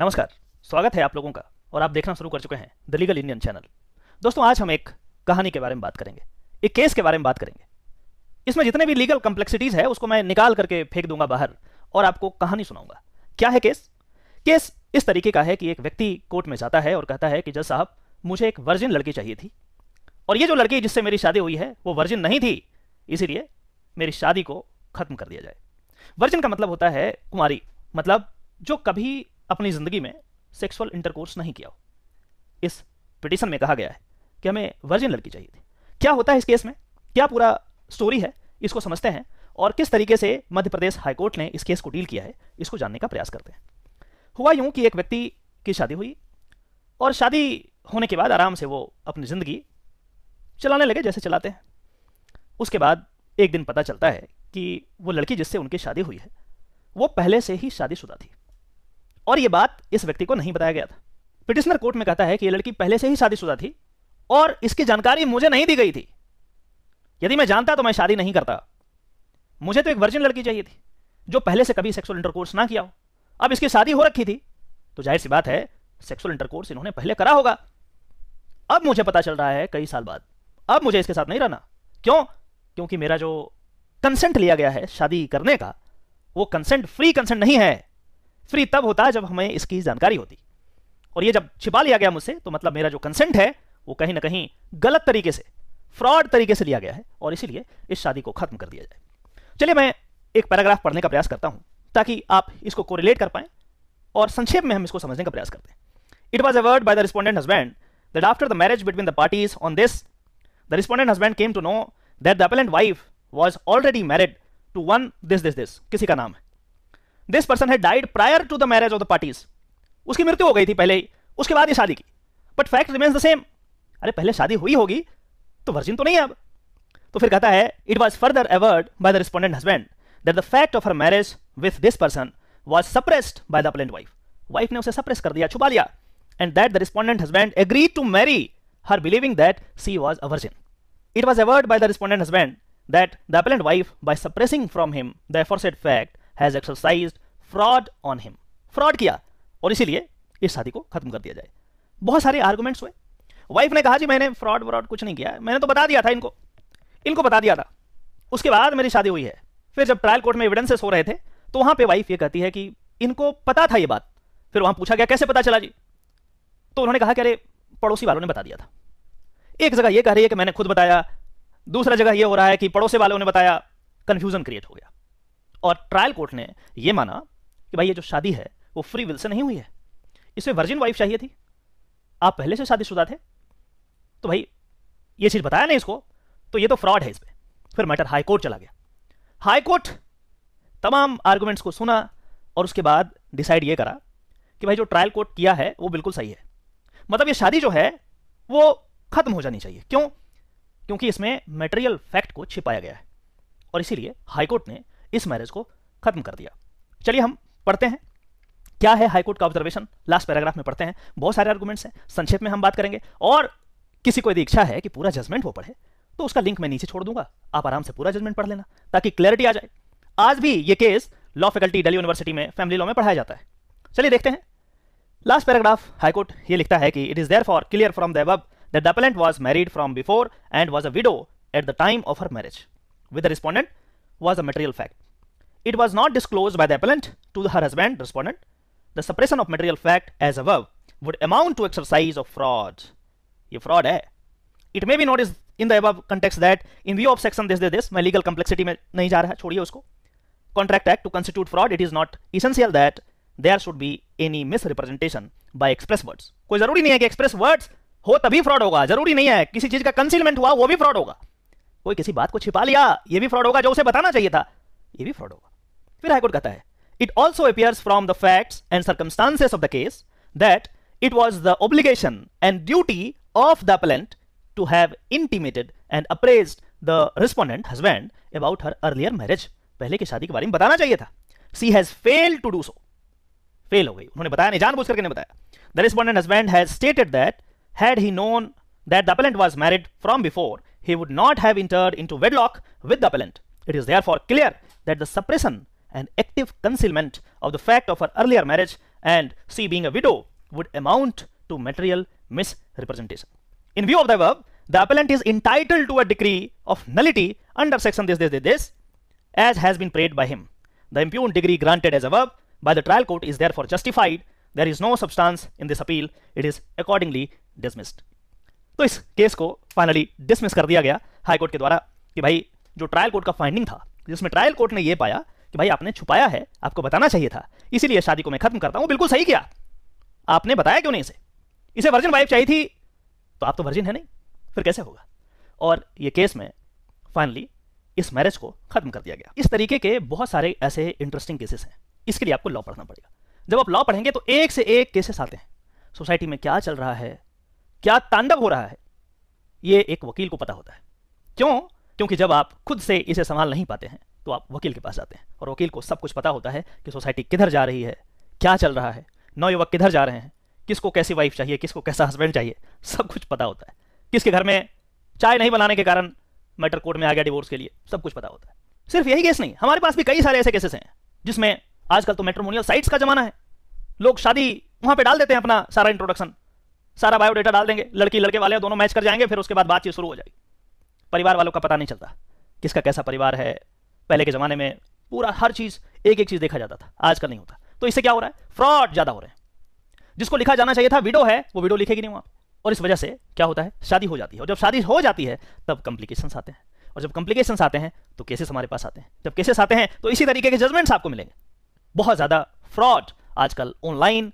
नमस्कार स्वागत है आप लोगों का और आप देखना शुरू कर चुके हैं द लीगल इंडियन चैनल दोस्तों आज हम एक कहानी के बारे में बात करेंगे एक केस के बारे में बात करेंगे इसमें जितने भी लीगल कंप्लेक्सिटीज है उसको मैं निकाल करके फेंक दूंगा बाहर और आपको कहानी सुनाऊंगा क्या है केस केस इस तरीके का है कि एक व्यक्ति कोर्ट में जाता है और कहता है कि जज साहब मुझे एक वर्जिन लड़की चाहिए थी और ये जो लड़की जिससे मेरी शादी हुई है वो वर्जिन नहीं थी इसीलिए मेरी शादी को खत्म कर दिया जाए वर्जिन का मतलब होता है कुमारी मतलब जो कभी अपनी ज़िंदगी में सेक्सुअल इंटरकोर्स नहीं किया हो इस पिटिशन में कहा गया है कि हमें वर्जिन लड़की चाहिए थी क्या होता है इस केस में क्या पूरा स्टोरी है इसको समझते हैं और किस तरीके से मध्य प्रदेश हाईकोर्ट ने इस केस को डील किया है इसको जानने का प्रयास करते हैं हुआ यूं कि एक व्यक्ति की शादी हुई और शादी होने के बाद आराम से वो अपनी ज़िंदगी चलाने लगे जैसे चलाते हैं उसके बाद एक दिन पता चलता है कि वो लड़की जिससे उनकी शादी हुई है वो पहले से ही शादीशुदा थी और यह बात इस व्यक्ति को नहीं बताया गया था पिटिशनर कोर्ट में कहता है कि यह लड़की पहले से ही शादीशुदा थी और इसकी जानकारी मुझे नहीं दी गई थी यदि मैं जानता तो मैं शादी नहीं करता मुझे तो एक वर्जिन लड़की चाहिए थी जो पहले से कभी सेक्सुअल इंटरकोर्स ना किया हो अब इसकी शादी हो रखी थी तो जाहिर सी बात है सेक्सुअल इंटरकोर्स इन्होंने पहले करा होगा अब मुझे पता चल रहा है कई साल बाद अब मुझे इसके साथ नहीं रहना क्यों क्योंकि मेरा जो कंसेंट लिया गया है शादी करने का वो कंसेंट फ्री कंसेंट नहीं है फ्री तब होता है जब हमें इसकी जानकारी होती और ये जब छिपा लिया गया मुझसे तो मतलब मेरा जो कंसेंट है वो कहीं ना कहीं गलत तरीके से फ्रॉड तरीके से लिया गया है और इसीलिए इस शादी को खत्म कर दिया जाए चलिए मैं एक पैराग्राफ पढ़ने का प्रयास करता हूं ताकि आप इसको कोरिलेट कर पाएं और संक्षेप में हम इसको समझने का प्रयास करते हैं it was a word by the respondent husband that after the marriage between the parties on this the respondent husband came to know that the appellant wife was already married to one this this this किसी का नाम है this person है died prior to the marriage of the parties उसकी मृत्यु हो गई थी पहले ही उसके बाद ही शादी की but fact remains the same अरे पहले शादी हुई होगी तो वर्जिन तो नहीं है अब तो फिर कहता है it was further averred by the respondent husband that the fact of her marriage with this person was suppressed by the appellant wife wife ने उसे सप्रेस कर दिया छुपा लिया and that the respondent husband agree to marry her believing that she was a virgin it was averred by the respondent husband that the appellant wife by suppressing from him the aforesaid fact has exercise fraud on him fraud किया और इसीलिए इस शादी को खत्म कर दिया जाए बहुत सारे आर्गूमेंट्स हुए वाइफ ने कहा जी मैंने फ्रॉड व्रॉड कुछ नहीं किया मैंने तो बता दिया था इनको इनको बता दिया था उसके बाद मेरी शादी हुई है फिर जब ट्रायल कोर्ट में एविडेंसेस हो रहे थे तो वहां पे वाइफ ये कहती है कि इनको पता था ये बात फिर वहां पूछा गया कैसे पता चला जी तो उन्होंने कहा कि अरे पड़ोसी वालों ने बता दिया था एक जगह ये कह रही है कि मैंने खुद बताया दूसरा जगह ये हो रहा है कि पड़ोसी वालों ने बताया कन्फ्यूजन क्रिएट हो गया और ट्रायल कोर्ट ने यह माना कि भाई ये जो शादी है वो फ्री विल से नहीं हुई है इसमें वर्जिन वाइफ चाहिए थी आप पहले से शादीशुदा थे तो भाई ये चीज़ बताया नहीं इसको तो ये तो फ्रॉड है इस पर फिर मैटर हाई कोर्ट चला गया हाई कोर्ट तमाम आर्गूमेंट्स को सुना और उसके बाद डिसाइड ये करा कि भाई जो ट्रायल कोर्ट किया है वो बिल्कुल सही है मतलब ये शादी जो है वो खत्म हो जानी चाहिए क्यों क्योंकि इसमें मेटेरियल फैक्ट को छिपाया गया है और इसीलिए हाईकोर्ट ने इस मैरिज को खत्म कर दिया चलिए हम पढ़ते हैं क्या है हाईकोर्ट का ऑब्जर्वेशन लास्ट पैराग्राफ में पढ़ते हैं बहुत सारे आर्गूमेंट्स हैं संक्षेप में हम बात करेंगे और किसी को यदि इच्छा है कि पूरा जजमेंट वो पढ़े तो उसका लिंक मैं नीचे छोड़ दूंगा आप आराम से पूरा जजमेंट पढ़ लेना ताकि क्लैरिटी आ जाए आज भी ये case law faculty Delhi university में फैमिली लॉ में पढ़ाया जाता है चलिए देखते हैं लास्ट पैराग्राफ हाईकोर्ट ये लिखता है कि it is therefore clear from the above that the appellant was married from before and was a widow at the time of her marriage with the respondent was a material fact. It was not disclosed by the appellant to her husband, respondent. The suppression of material fact as above would amount to exercise of fraud. ये fraud है. It may be noticed in the above context that in view of section this this this my legal complexity में nahi ja raha, chhodiye usko. Contract Act to constitute fraud it is not essential that there should be any misrepresentation by express words. कोई जरूरी नहीं है कि express words हो तभी fraud होगा. जरूरी नहीं है किसी चीज का concealment हुआ वो भी fraud होगा. कोई किसी बात को छिपा लिया ये भी फ्रॉड होगा जो उसे बताना चाहिए था ये भी फ्रॉड होगा फिर हाईकोर्ट कहता है it also appears from the facts and circumstances of the case that it was the obligation and duty of the appellant to have intimated and apprise the respondent husband about her earlier marriage पहले की शादी के बारे में बताना चाहिए था she has fail to do so fail हो गई उन्होंने बताया नहीं जानबूझ करके नहीं बताया the respondent husband has stated that had he known that the appellant was married from before he would not have entered into wedlock with the appellant. It is therefore clear that the suppression and active concealment of the fact of her earlier marriage and she being a widow would amount to material misrepresentation. In view of the above, the appellant is entitled to a decree of nullity under section this, this, this, this as has been prayed by him. The impugned degree granted as above by the trial court is therefore justified. There is no substance in this appeal. It is accordingly dismissed. तो इस case को finally dismiss कर दिया गया high court के द्वारा कि भाई जो ट्रायल कोर्ट का फाइंडिंग था जिसमें ट्रायल कोर्ट ने यह पाया कि भाई आपने छुपाया है आपको बताना चाहिए था इसीलिए शादी को मैं खत्म करता हूं बिल्कुल सही किया आपने बताया क्यों नहीं इसे इसे वर्जिन वाइफ चाहिए थी तो आप तो वर्जिन है नहीं फिर कैसे होगा और यह केस में फाइनली इस मैरिज को खत्म कर दिया गया इस तरीके के बहुत सारे ऐसे इंटरेस्टिंग केसेस हैं इसके लिए आपको लॉ पढ़ना पड़ेगा जब आप लॉ पढ़ेंगे तो एक से एक केसेस आते हैं सोसाइटी में क्या चल रहा है क्या तांडव हो रहा है ये एक वकील को पता होता है क्यों क्योंकि जब आप खुद से इसे संभाल नहीं पाते हैं तो आप वकील के पास जाते हैं और वकील को सब कुछ पता होता है कि सोसाइटी किधर जा रही है क्या चल रहा है नौयुवक किधर जा रहे हैं किसको कैसी वाइफ चाहिए किसको कैसा हस्बैंड चाहिए सब कुछ पता होता है किसके घर में चाय नहीं बनाने के कारण मैटर कोर्ट में आ गया डिवोर्स के लिए सब कुछ पता होता है सिर्फ यही केस नहीं हमारे पास भी कई सारे ऐसे केसेस हैं जिसमें आजकल तो मेट्रोमोनियल साइट्स का जमाना है लोग शादी वहां पे डाल देते हैं अपना सारा इंट्रोडक्शन सारा बायोडेटा डाल देंगे लड़की लड़के वाले दोनों मैच कर जाएंगे फिर उसके बाद बातचीत शुरू हो जाएगी परिवार वालों का पता नहीं चलता किसका कैसा परिवार है पहले के ज़माने में पूरा हर चीज़ एक एक चीज़ देखा जाता था आजकल नहीं होता तो इससे क्या हो रहा है फ्रॉड ज़्यादा हो रहे हैं जिसको लिखा जाना चाहिए था वीडियो है वो वीडियो लिखेगी नहीं वहां और इस वजह से क्या होता है शादी हो जाती है और जब शादी हो जाती है तब कॉम्प्लिकेशन आते हैं और जब कॉम्प्लिकेशन आते हैं तो केसेस हमारे पास आते हैं जब केसेस आते हैं तो इसी तरीके के जजमेंट्स आपको मिलेंगे बहुत ज़्यादा फ्रॉड आजकल ऑनलाइन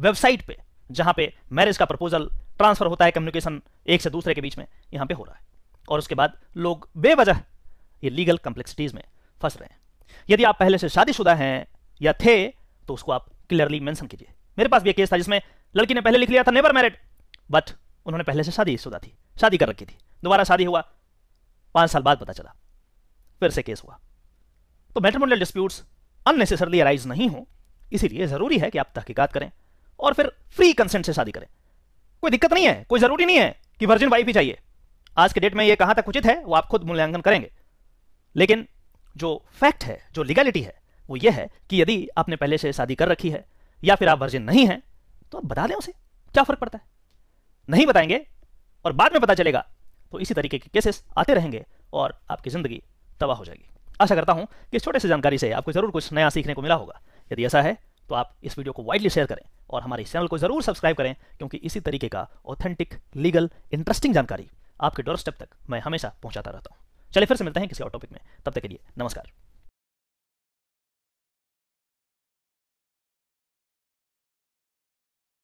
वेबसाइट पर जहां पे मैरिज का प्रपोजल ट्रांसफर होता है कम्युनिकेशन एक से दूसरे के बीच में यहां पे हो रहा है और उसके बाद लोग बेवजह ये लीगल कंप्लेक्सिटीज में फंस रहे हैं यदि आप पहले से शादीशुदा हैं या थे तो उसको आप क्लियरली मेंशन कीजिए मेरे पास भी एक केस था जिसमें लड़की ने पहले लिख लिया था नेवर मैरिड बट उन्होंने पहले से शादी शुदा थी शादी कर रखी थी दोबारा शादी हुआ पांच साल बाद पता चला फिर से केस हुआ तो मेट्रोमोनियल डिस्प्यूट्स अननेसेसरली अराइज नहीं हो इसीलिए ज़रूरी है कि आप तहकीकात करें और फिर फ्री कंसेंट से शादी करें कोई दिक्कत नहीं है कोई जरूरी नहीं है कि वर्जिन वाइफ ही चाहिए आज के डेट में यह कहां तक उचित है वो आप खुद मूल्यांकन करेंगे लेकिन जो फैक्ट है जो लीगैलिटी है वो ये है कि यदि आपने पहले से शादी कर रखी है या फिर आप वर्जिन नहीं हैं तो आप बता दें उसे क्या फर्क पड़ता है नहीं बताएंगे और बाद में पता चलेगा तो इसी तरीके के केसेस आते रहेंगे और आपकी ज़िंदगी तबाह हो जाएगी आशा करता हूँ कि छोटे से जानकारी से आपको ज़रूर कुछ नया सीखने को मिला होगा यदि ऐसा है तो आप इस वीडियो को वाइडली शेयर करें और हमारे चैनल को जरूर सब्सक्राइब करें क्योंकि इसी तरीके का ऑथेंटिक लीगल इंटरेस्टिंग जानकारी आपके डोर स्टेप तक मैं हमेशा पहुंचाता रहता हूं चलिए फिर से मिलते हैं किसी और टॉपिक में तब तक के लिए नमस्कार